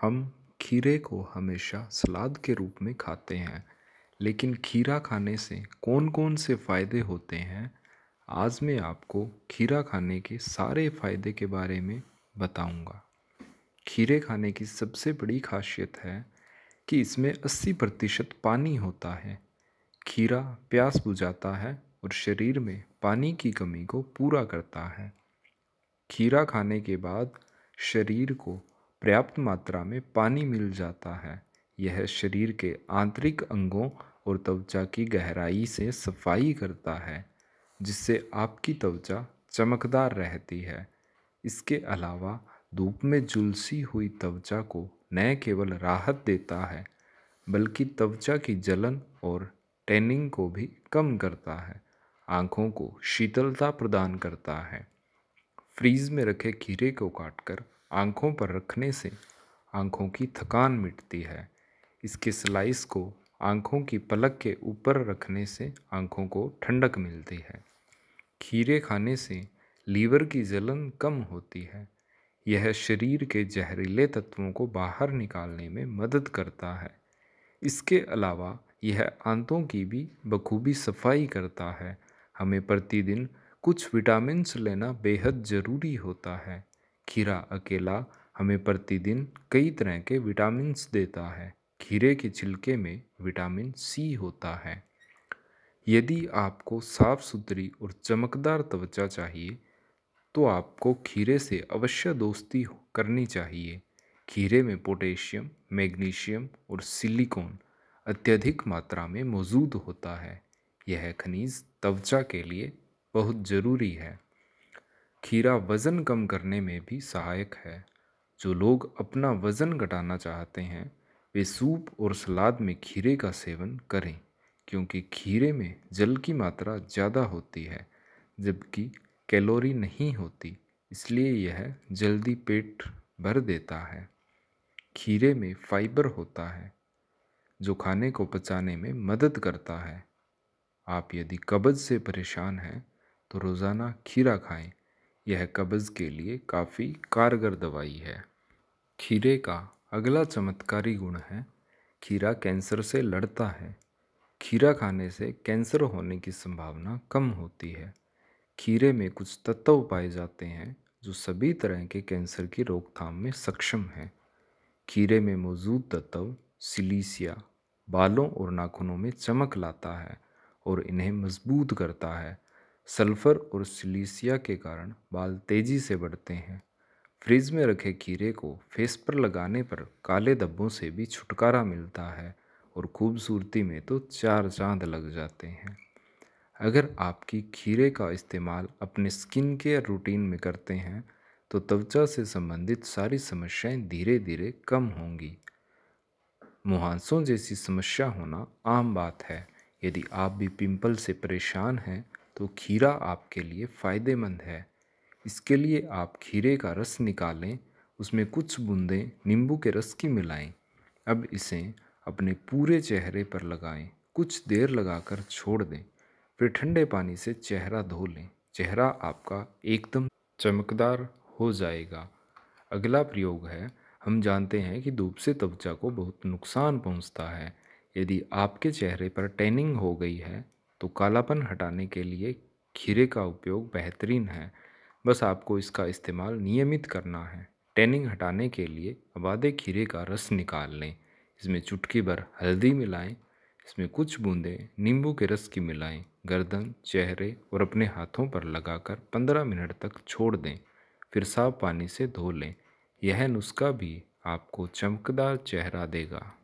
हम खीरे को हमेशा सलाद के रूप में खाते हैं लेकिन खीरा खाने से कौन कौन से फ़ायदे होते हैं आज मैं आपको खीरा खाने के सारे फ़ायदे के बारे में बताऊंगा। खीरे खाने की सबसे बड़ी खासियत है कि इसमें 80 प्रतिशत पानी होता है खीरा प्यास बुझाता है और शरीर में पानी की कमी को पूरा करता है खीरा खाने के बाद शरीर को पर्याप्त मात्रा में पानी मिल जाता है यह शरीर के आंतरिक अंगों और त्वचा की गहराई से सफाई करता है जिससे आपकी त्वचा चमकदार रहती है इसके अलावा धूप में झुलसी हुई त्वचा को न केवल राहत देता है बल्कि त्वचा की जलन और टैनिंग को भी कम करता है आँखों को शीतलता प्रदान करता है फ्रीज़ में रखे खीरे को काटकर आँखों पर रखने से आँखों की थकान मिटती है इसके स्लाइस को आँखों की पलक के ऊपर रखने से आँखों को ठंडक मिलती है खीरे खाने से लीवर की जलन कम होती है यह शरीर के जहरीले तत्वों को बाहर निकालने में मदद करता है इसके अलावा यह आंतों की भी बखूबी सफाई करता है हमें प्रतिदिन कुछ विटामिन्स लेना बेहद ज़रूरी होता है खीरा अकेला हमें प्रतिदिन कई तरह के विटामिन देता है खीरे के छिलके में विटामिन सी होता है यदि आपको साफ सुथरी और चमकदार त्वचा चाहिए तो आपको खीरे से अवश्य दोस्ती करनी चाहिए खीरे में पोटेशियम मैग्नीशियम और सिलिकॉन अत्यधिक मात्रा में मौजूद होता है यह खनिज त्वचा के लिए बहुत ज़रूरी है खीरा वज़न कम करने में भी सहायक है जो लोग अपना वज़न घटाना चाहते हैं वे सूप और सलाद में खीरे का सेवन करें क्योंकि खीरे में जल की मात्रा ज़्यादा होती है जबकि कैलोरी नहीं होती इसलिए यह जल्दी पेट भर देता है खीरे में फाइबर होता है जो खाने को पचाने में मदद करता है आप यदि कब्ज़ से परेशान हैं तो रोज़ाना खीरा खाएं यह कब्ज़ के लिए काफ़ी कारगर दवाई है खीरे का अगला चमत्कारी गुण है खीरा कैंसर से लड़ता है खीरा खाने से कैंसर होने की संभावना कम होती है खीरे में कुछ तत्व पाए जाते हैं जो सभी तरह के कैंसर की रोकथाम में सक्षम हैं खीरे में मौजूद तत्व सिलीसिया बालों और नाखूनों में चमक लाता है और इन्हें मजबूत करता है सल्फर और सिलीसिया के कारण बाल तेज़ी से बढ़ते हैं फ्रिज में रखे खीरे को फेस पर लगाने पर काले धब्बों से भी छुटकारा मिलता है और खूबसूरती में तो चार चांद लग जाते हैं अगर आपकी खीरे का इस्तेमाल अपने स्किन केयर रूटीन में करते हैं तो त्वचा से संबंधित सारी समस्याएं धीरे धीरे कम होंगी मुहांसों जैसी समस्या होना आम बात है यदि आप भी पिंपल से परेशान हैं तो खीरा आपके लिए फ़ायदेमंद है इसके लिए आप खीरे का रस निकालें उसमें कुछ बूंदें नींबू के रस की मिलाएं अब इसे अपने पूरे चेहरे पर लगाएं कुछ देर लगाकर छोड़ दें फिर ठंडे पानी से चेहरा धो लें चेहरा आपका एकदम चमकदार हो जाएगा अगला प्रयोग है हम जानते हैं कि धूप से त्वचा को बहुत नुकसान पहुंचता है यदि आपके चेहरे पर टैनिंग हो गई है तो कालापन हटाने के लिए खीरे का उपयोग बेहतरीन है बस आपको इसका इस्तेमाल नियमित करना है टैनिंग हटाने के लिए आबादे खीरे का रस निकाल लें इसमें चुटकी भर हल्दी मिलाएं इसमें कुछ बूंदें नींबू के रस की मिलाएं गर्दन चेहरे और अपने हाथों पर लगाकर 15 मिनट तक छोड़ दें फिर साफ पानी से धो लें यह नुस्खा भी आपको चमकदार चेहरा देगा